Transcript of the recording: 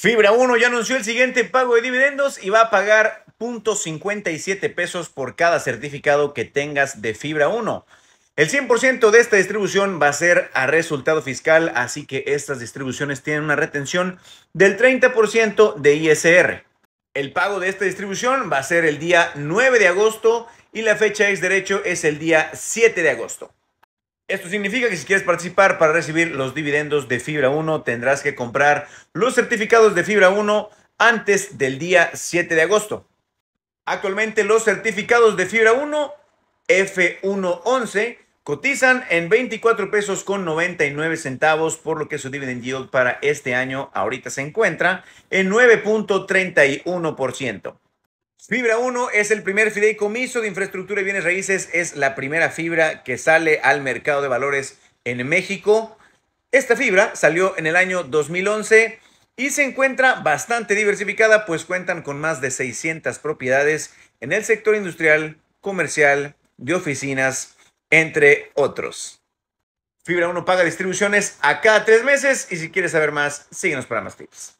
Fibra 1 ya anunció el siguiente pago de dividendos y va a pagar 0.57 pesos por cada certificado que tengas de Fibra 1. El 100% de esta distribución va a ser a resultado fiscal, así que estas distribuciones tienen una retención del 30% de ISR. El pago de esta distribución va a ser el día 9 de agosto y la fecha ex derecho es el día 7 de agosto. Esto significa que si quieres participar para recibir los dividendos de Fibra 1, tendrás que comprar los certificados de Fibra 1 antes del día 7 de agosto. Actualmente los certificados de Fibra 1 F111 cotizan en 24 pesos con 99 centavos, por lo que su dividend yield para este año ahorita se encuentra en 9.31%. Fibra 1 es el primer fideicomiso de infraestructura y bienes raíces, es la primera fibra que sale al mercado de valores en México. Esta fibra salió en el año 2011 y se encuentra bastante diversificada, pues cuentan con más de 600 propiedades en el sector industrial, comercial, de oficinas, entre otros. Fibra 1 paga distribuciones a cada tres meses y si quieres saber más, síguenos para más tips.